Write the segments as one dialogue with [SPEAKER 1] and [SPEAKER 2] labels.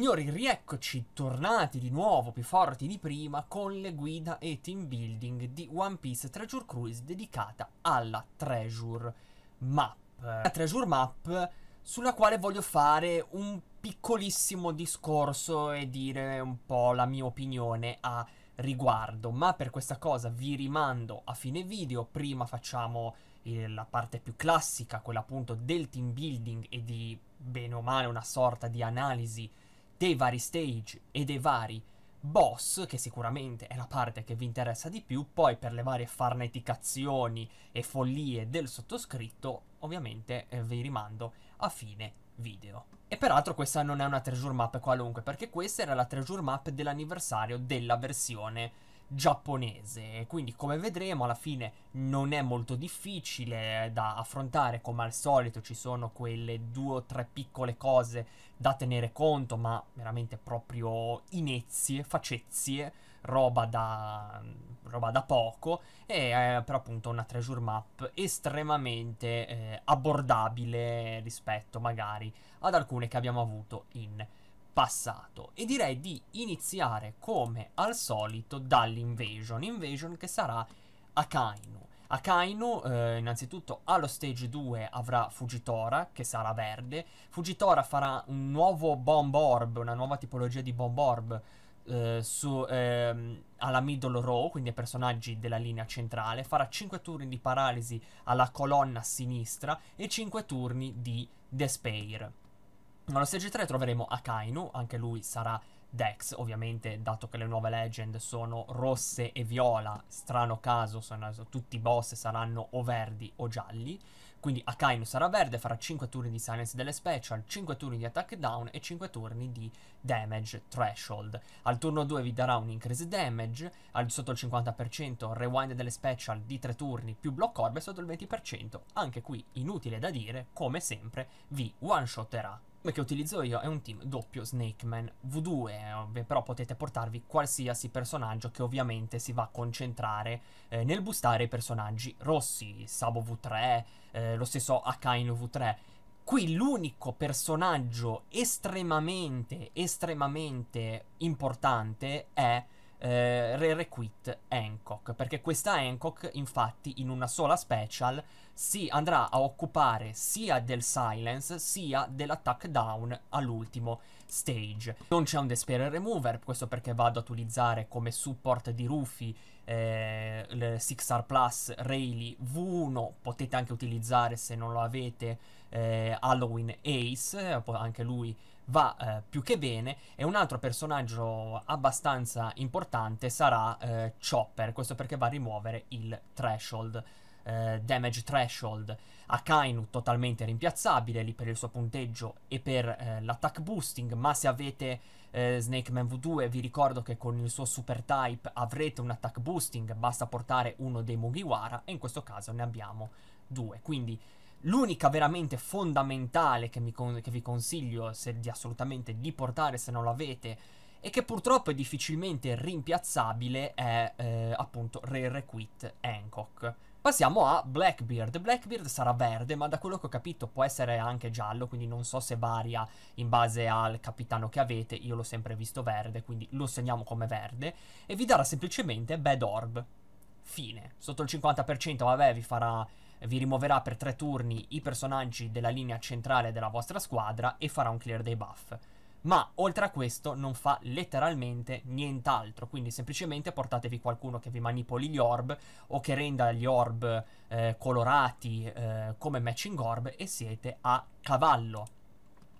[SPEAKER 1] Signori, rieccoci tornati di nuovo più forti di prima con le guida e team building di One Piece Treasure Cruise dedicata alla Treasure Map. La Treasure Map sulla quale voglio fare un piccolissimo discorso e dire un po' la mia opinione a riguardo, ma per questa cosa vi rimando a fine video, prima facciamo eh, la parte più classica, quella appunto del team building e di bene o male una sorta di analisi dei vari stage e dei vari boss, che sicuramente è la parte che vi interessa di più, poi per le varie farneticazioni e follie del sottoscritto, ovviamente eh, vi rimando a fine video. E peraltro questa non è una treasure map qualunque, perché questa era la treasure map dell'anniversario della versione giapponese. Quindi, come vedremo, alla fine non è molto difficile da affrontare. Come al solito, ci sono quelle due o tre piccole cose da tenere conto, ma veramente proprio inezie, facezie. Roba da, roba da poco e è eh, per appunto una treasure map estremamente eh, abbordabile rispetto magari ad alcune che abbiamo avuto in passato e direi di iniziare come al solito dall'invasion, invasion che sarà Akainu. Akainu eh, innanzitutto allo stage 2 avrà Fugitora che sarà verde, Fugitora farà un nuovo bomb orb, una nuova tipologia di bomb orb eh, su, ehm, alla middle row, quindi ai personaggi della linea centrale, farà 5 turni di paralisi alla colonna sinistra e 5 turni di despair. Nello stage 3 troveremo Akainu, anche lui sarà Dex, ovviamente dato che le nuove legend sono rosse e viola, strano caso, sono, tutti i boss saranno o verdi o gialli, quindi Akainu sarà verde, farà 5 turni di silence delle special, 5 turni di attack down e 5 turni di damage threshold. Al turno 2 vi darà un increase damage, al sotto il 50% rewind delle special di 3 turni più block orb e sotto il 20%, anche qui inutile da dire, come sempre vi one shotterà che utilizzo io è un team doppio Snake Man V2, però potete portarvi qualsiasi personaggio che ovviamente si va a concentrare eh, nel boostare i personaggi rossi, Sabo V3, eh, lo stesso Akainu V3. Qui l'unico personaggio estremamente, estremamente importante è eh, Rare Quit Hancock, perché questa Hancock infatti in una sola special si andrà a occupare sia del silence sia dell'attack down all'ultimo stage. Non c'è un Despair Remover, questo perché vado ad utilizzare come support di Rufy eh, 6R Plus Rayleigh V1, potete anche utilizzare se non lo avete eh, Halloween Ace, eh, anche lui va eh, più che bene e un altro personaggio abbastanza importante sarà eh, Chopper, questo perché va a rimuovere il threshold. Eh, damage threshold Akainu totalmente rimpiazzabile lì per il suo punteggio e per eh, l'attack boosting ma se avete eh, Snake Man V2 vi ricordo che con il suo super type avrete un attack boosting basta portare uno dei Mugiwara e in questo caso ne abbiamo due quindi L'unica veramente fondamentale che, con- che vi consiglio di assolutamente di portare se non l'avete e che purtroppo è difficilmente rimpiazzabile è eh, appunto Rare Quit Hancock. Passiamo a Blackbeard. Blackbeard sarà verde, ma da quello che ho capito può essere anche giallo, quindi non so se varia in base al capitano che avete. Io l'ho sempre visto verde, quindi lo segniamo come verde. E vi darà semplicemente Bad Orb. Fine. Sotto il 50%, vabbè, vi farà vi rimuoverà per tre turni i personaggi della linea centrale della vostra squadra e farà un clear dei buff. Ma oltre a questo non fa letteralmente nient'altro, quindi semplicemente portatevi qualcuno che vi manipoli gli orb o che renda gli orb eh, colorati eh, come matching orb e siete a cavallo.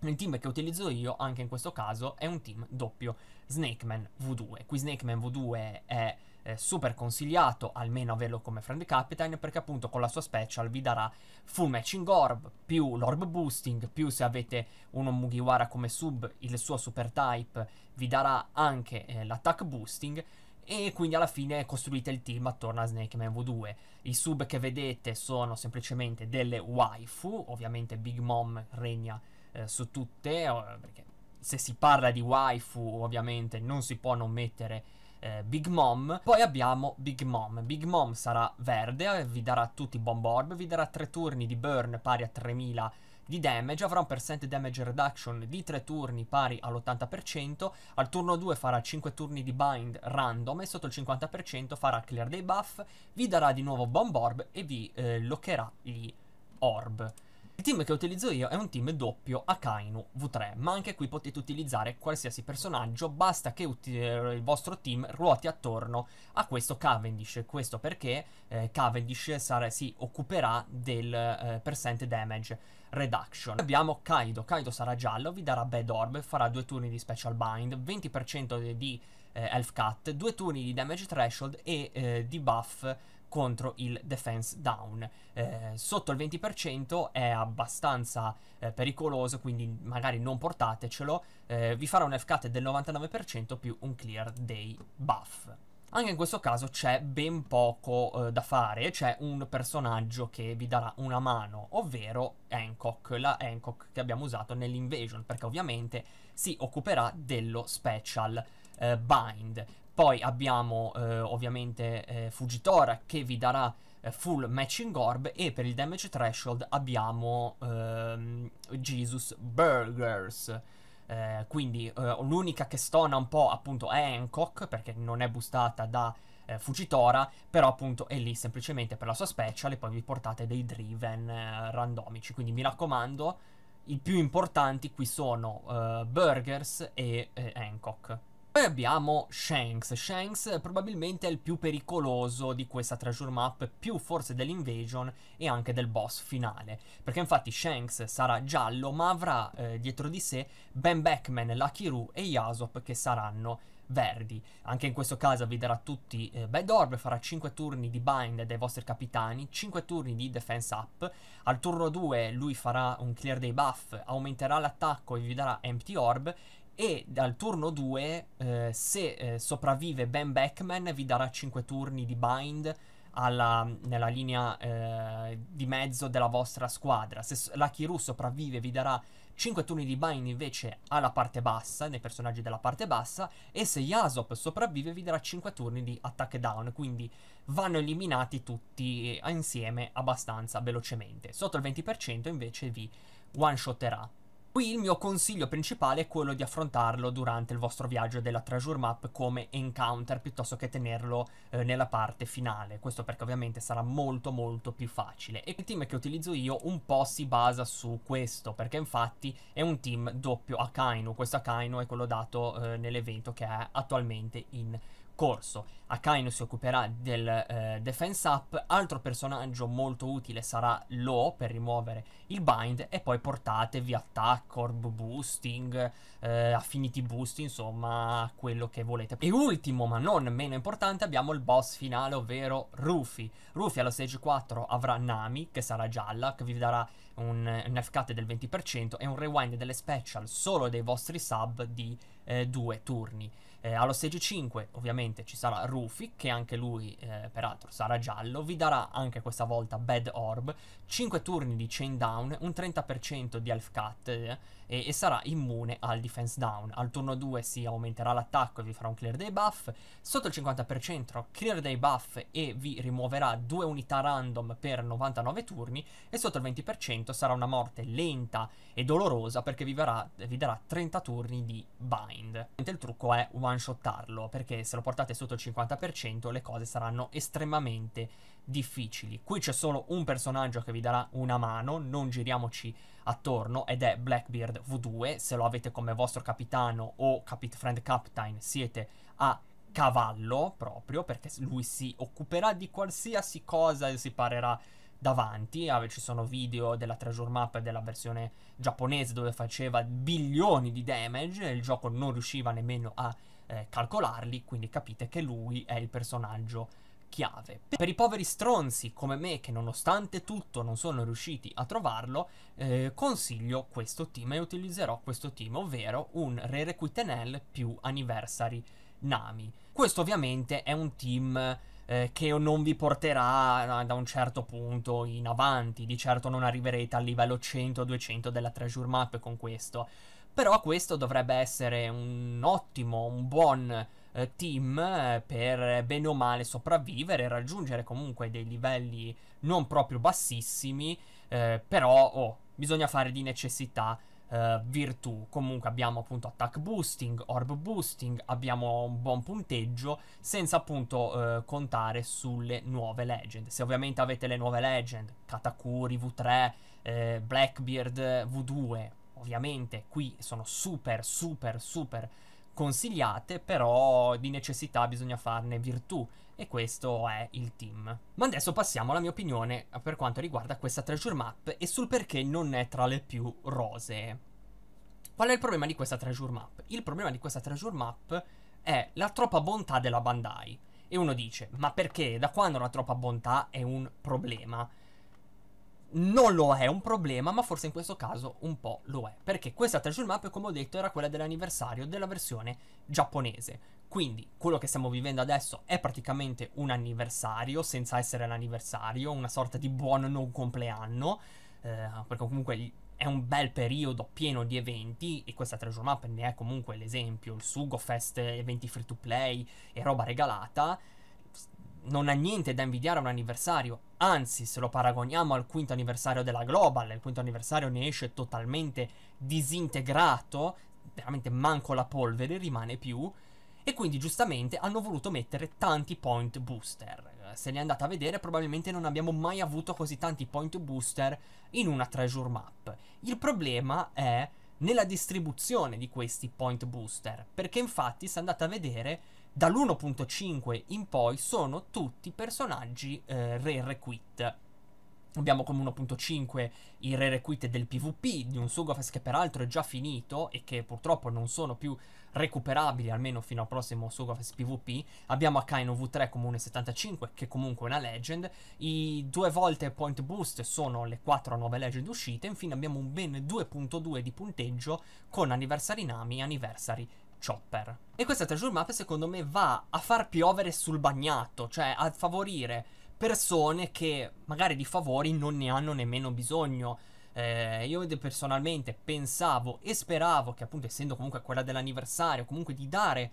[SPEAKER 1] Il team che utilizzo io, anche in questo caso, è un team doppio Snakeman V2. Qui Snakeman V2 è eh, super consigliato, almeno averlo come friend captain, perché appunto con la sua special vi darà full matching orb, più l'orb boosting, più se avete uno Mugiwara come sub, il suo super type vi darà anche eh, l'attack boosting, e quindi alla fine costruite il team attorno a Snake Man V2. I sub che vedete sono semplicemente delle waifu, ovviamente Big Mom regna eh, su tutte, perché se si parla di waifu ovviamente non si può non mettere eh, Big Mom. Poi abbiamo Big Mom. Big Mom sarà verde, eh, vi darà tutti Bomb Orb, vi darà 3 turni di burn pari a 3000 di damage, avrà un percent damage reduction di 3 turni pari all'80%, al turno 2 farà 5 turni di bind random e sotto il 50% farà clear dei buff, vi darà di nuovo bomb orb e vi eh, lockerà gli orb. Il team che utilizzo io è un team doppio Akainu V3, ma anche qui potete utilizzare qualsiasi personaggio, basta che eh, il vostro team ruoti attorno a questo Cavendish, questo perché eh, Cavendish si occuperà del eh, percent damage reduction. Abbiamo Kaido, Kaido sarà giallo, vi darà Bad Orb, farà due turni di special bind, 20% di eh, health cut, due turni di damage threshold e eh, di buff contro il defense down. Eh, sotto il 20% è abbastanza eh, pericoloso, quindi magari non portatecelo. Eh, vi farà un F-cut del 99% più un clear dei buff. Anche in questo caso c'è ben poco eh, da fare, c'è un personaggio che vi darà una mano, ovvero Hancock, la Hancock che abbiamo usato nell'invasion, perché ovviamente si occuperà dello special eh, bind. Poi abbiamo eh, ovviamente eh, Fugitora che vi darà eh, full matching orb e per il damage threshold abbiamo ehm, Jesus Burgers. Eh, quindi eh, l'unica che stona un po' appunto è Hancock perché non è boostata da eh, Fugitora, però appunto è lì semplicemente per la sua special e poi vi portate dei driven randomici. Quindi mi raccomando, i più importanti qui sono Burgers e Hancock. Poi abbiamo Shanks. Shanks probabilmente è il più pericoloso di questa treasure map, più forse dell'invasion e anche del boss finale. Perché infatti Shanks sarà giallo, ma avrà eh, dietro di sé Ben Beckman, Lucky Roo e Yasop che saranno verdi. Anche in questo caso vi darà tutti eh, Bad Orb, farà 5 turni di bind dai vostri capitani, 5 turni di defense up. Al turno 2 lui farà un clear dei buff, aumenterà l'attacco e vi darà Empty Orb e dal turno 2, eh, se eh, sopravvive Ben Beckman, vi darà 5 turni di bind alla, nella linea eh, di mezzo della vostra squadra. Se la Kiru sopravvive, vi darà 5 turni di bind invece alla parte bassa, nei personaggi della parte bassa, e se Yasop sopravvive vi darà 5 turni di attack down, quindi vanno eliminati tutti eh, insieme abbastanza velocemente. Sotto il 20% invece vi one shotterà. Qui il mio consiglio principale è quello di affrontarlo durante il vostro viaggio della treasure map come encounter piuttosto che tenerlo eh, nella parte finale, questo perché ovviamente sarà molto molto più facile e il team che utilizzo io un po' si basa su questo perché infatti è un team doppio Akainu, questo Akainu è quello dato eh, nell'evento che è attualmente in corso. Akainu si occuperà del eh, defense up, altro personaggio molto utile sarà Lo per rimuovere il bind e poi portatevi attacco, orb boosting, eh, affinity boost, insomma quello che volete. E ultimo ma non meno importante abbiamo il boss finale ovvero Rufy. Rufy allo stage 4 avrà Nami che sarà gialla che vi darà un, un f del 20% e un rewind delle special solo dei vostri sub di eh, due turni. Eh, allo stage 5 ovviamente ci sarà Rufy, che anche lui eh, peraltro sarà giallo, vi darà anche questa volta Bad Orb, 5 turni di chain down, un 30% di Elf cut eh, e, e, sarà immune al defense down. Al turno 2 si aumenterà l'attacco e vi farà un clear dei buff, sotto il 50% clear dei buff e vi rimuoverà 2 unità random per 99 turni e sotto il 20% sarà una morte lenta e dolorosa perché vi, verrà, vi darà 30 turni di bind. Il trucco è one one shottarlo perché se lo portate sotto il 50% le cose saranno estremamente difficili. Qui c'è solo un personaggio che vi darà una mano, non giriamoci attorno ed è Blackbeard V2, se lo avete come vostro capitano o capit- friend captain siete a cavallo proprio perché lui si occuperà di qualsiasi cosa e si parerà davanti, ah, ci sono video della treasure map della versione giapponese dove faceva bilioni di damage e il gioco non riusciva nemmeno a eh, calcolarli, quindi capite che lui è il personaggio chiave. Per i poveri stronzi come me che nonostante tutto non sono riusciti a trovarlo, eh, consiglio questo team e utilizzerò questo team, ovvero un Rerequitenel più Anniversary Nami. Questo ovviamente è un team eh, che non vi porterà eh, da un certo punto in avanti, di certo non arriverete al livello 100-200 della treasure map con questo, però questo dovrebbe essere un ottimo, un buon eh, team eh, per bene o male sopravvivere, raggiungere comunque dei livelli non proprio bassissimi, eh, però oh, bisogna fare di necessità Uh, virtù. Comunque abbiamo appunto attack boosting, orb boosting, abbiamo un buon punteggio senza appunto uh, contare sulle nuove legend. Se ovviamente avete le nuove legend, Katakuri V3, eh, Blackbeard V2, ovviamente qui sono super, super, super consigliate, però di necessità bisogna farne virtù e questo è il team. Ma adesso passiamo alla mia opinione eh, per quanto riguarda questa treasure map e sul perché non è tra le più rosee. Qual è il problema di questa treasure map? Il problema di questa treasure map è la troppa bontà della Bandai. E uno dice, ma perché? Da quando la troppa bontà è un problema? non lo è un problema, ma forse in questo caso un po' lo è. Perché questa treasure map, come ho detto, era quella dell'anniversario della versione giapponese. Quindi quello che stiamo vivendo adesso è praticamente un anniversario, senza essere l'anniversario, una sorta di buon non compleanno, eh, perché comunque è un bel periodo pieno di eventi e questa treasure map ne è comunque l'esempio, il Sugo Fest, eventi free to play e roba regalata, non ha niente da invidiare a un anniversario. Anzi, se lo paragoniamo al quinto anniversario della Global, il quinto anniversario ne esce totalmente disintegrato, veramente manco la polvere rimane più. E quindi giustamente hanno voluto mettere tanti point booster. Se ne andate a vedere, probabilmente non abbiamo mai avuto così tanti point booster in una treasure map. Il problema è nella distribuzione di questi point booster, perché infatti se andate a vedere dall'1.5 in poi sono tutti personaggi eh, re requit. Abbiamo come 1.5 i re requite del PvP di un Sugafest che peraltro è già finito e che purtroppo non sono più recuperabili almeno fino al prossimo Sugafest PvP. Abbiamo Akaino V3 come 1.75 che comunque è una legend. I due volte point boost sono le 4 nuove legend uscite. Infine abbiamo un ben 2.2 di punteggio con Anniversary Nami e Anniversary Chopper. E questa treasure map secondo me va a far piovere sul bagnato, cioè a favorire persone che magari di favori non ne hanno nemmeno bisogno. Eh, io personalmente pensavo e speravo che appunto essendo comunque quella dell'anniversario, comunque di dare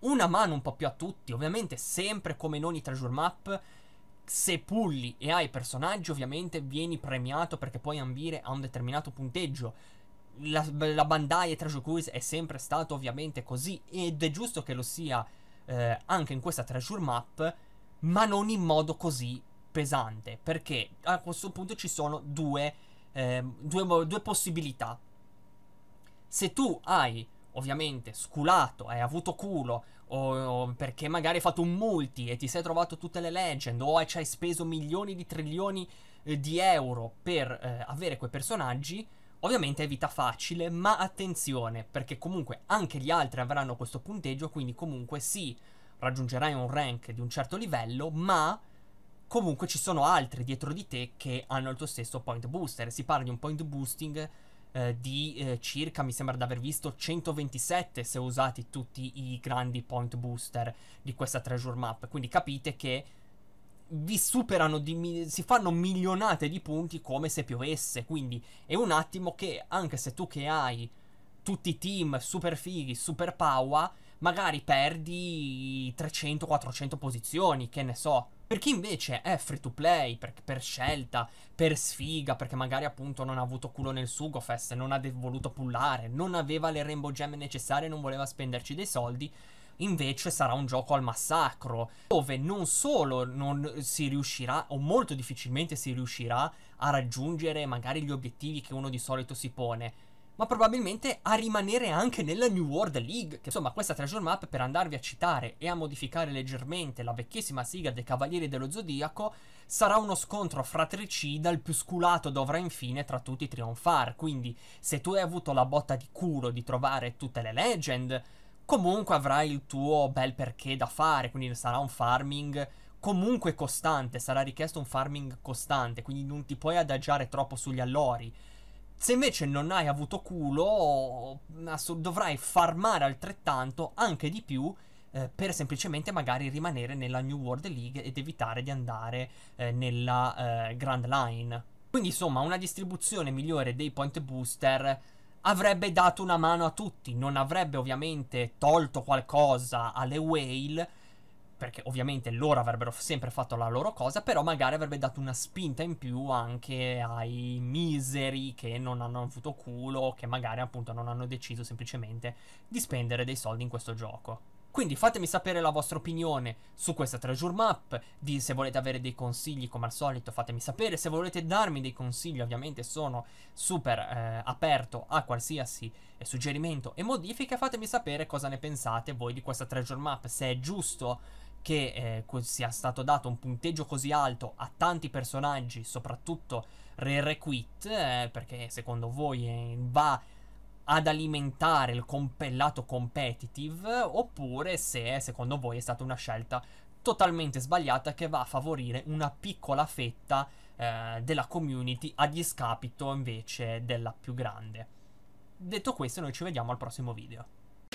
[SPEAKER 1] una mano un po' più a tutti, ovviamente sempre come in ogni treasure map, se pulli e hai personaggi ovviamente vieni premiato perché puoi ambire a un determinato punteggio la, la Bandai e Treasure Cruise è sempre stato ovviamente così ed è giusto che lo sia eh, anche in questa Treasure Map, ma non in modo così pesante, perché a questo punto ci sono due, eh, due, due possibilità. Se tu hai ovviamente sculato, hai avuto culo, o, o, perché magari hai fatto un multi e ti sei trovato tutte le legend, o ci hai speso milioni di trilioni eh, di euro per eh, avere quei personaggi, Ovviamente è vita facile, ma attenzione, perché comunque anche gli altri avranno questo punteggio, quindi comunque sì, raggiungerai un rank di un certo livello, ma comunque ci sono altri dietro di te che hanno il tuo stesso point booster. Si parla di un point boosting eh, di eh, circa, mi sembra di aver visto, 127 se usati tutti i grandi point booster di questa treasure map. Quindi capite che vi superano, di, si fanno milionate di punti come se piovesse. Quindi è un attimo che anche se tu che hai tutti i team super fighi, super power, magari perdi 300-400 posizioni, che ne so. Per chi invece è free to play, per, per, scelta, per sfiga, perché magari appunto non ha avuto culo nel sugo fest, non ha de- voluto pullare, non aveva le rainbow gem necessarie, non voleva spenderci dei soldi, invece sarà un gioco al massacro, dove non solo non si riuscirà, o molto difficilmente si riuscirà, a raggiungere magari gli obiettivi che uno di solito si pone, ma probabilmente a rimanere anche nella New World League. Che, insomma, questa treasure map, per andarvi a citare e a modificare leggermente la vecchissima sigla dei Cavalieri dello Zodiaco, sarà uno scontro fratricida, il più sculato dovrà infine tra tutti trionfar. Quindi, se tu hai avuto la botta di culo di trovare tutte le legend, comunque avrai il tuo bel perché da fare, quindi sarà un farming comunque costante, sarà richiesto un farming costante, quindi non ti puoi adagiare troppo sugli allori. Se invece non hai avuto culo, dovrai farmare altrettanto, anche di più, eh, per semplicemente magari rimanere nella New World League ed evitare di andare eh, nella eh, Grand Line. Quindi insomma una distribuzione migliore dei point booster avrebbe dato una mano a tutti, non avrebbe ovviamente tolto qualcosa alle whale, perché ovviamente loro avrebbero sempre fatto la loro cosa, però magari avrebbe dato una spinta in più anche ai miseri che non hanno avuto culo, che magari appunto non hanno deciso semplicemente di spendere dei soldi in questo gioco. Quindi fatemi sapere la vostra opinione su questa treasure map, di se volete avere dei consigli come al solito fatemi sapere, se volete darmi dei consigli ovviamente sono super eh, aperto a qualsiasi eh, suggerimento e modifica, fatemi sapere cosa ne pensate voi di questa treasure map, se è giusto che eh, sia stato dato un punteggio così alto a tanti personaggi, soprattutto Rare Quit, eh, perché secondo voi eh, va ad alimentare il compellato competitive oppure se secondo voi è stata una scelta totalmente sbagliata che va a favorire una piccola fetta eh, della community a discapito invece della più grande. Detto questo noi ci vediamo al prossimo video.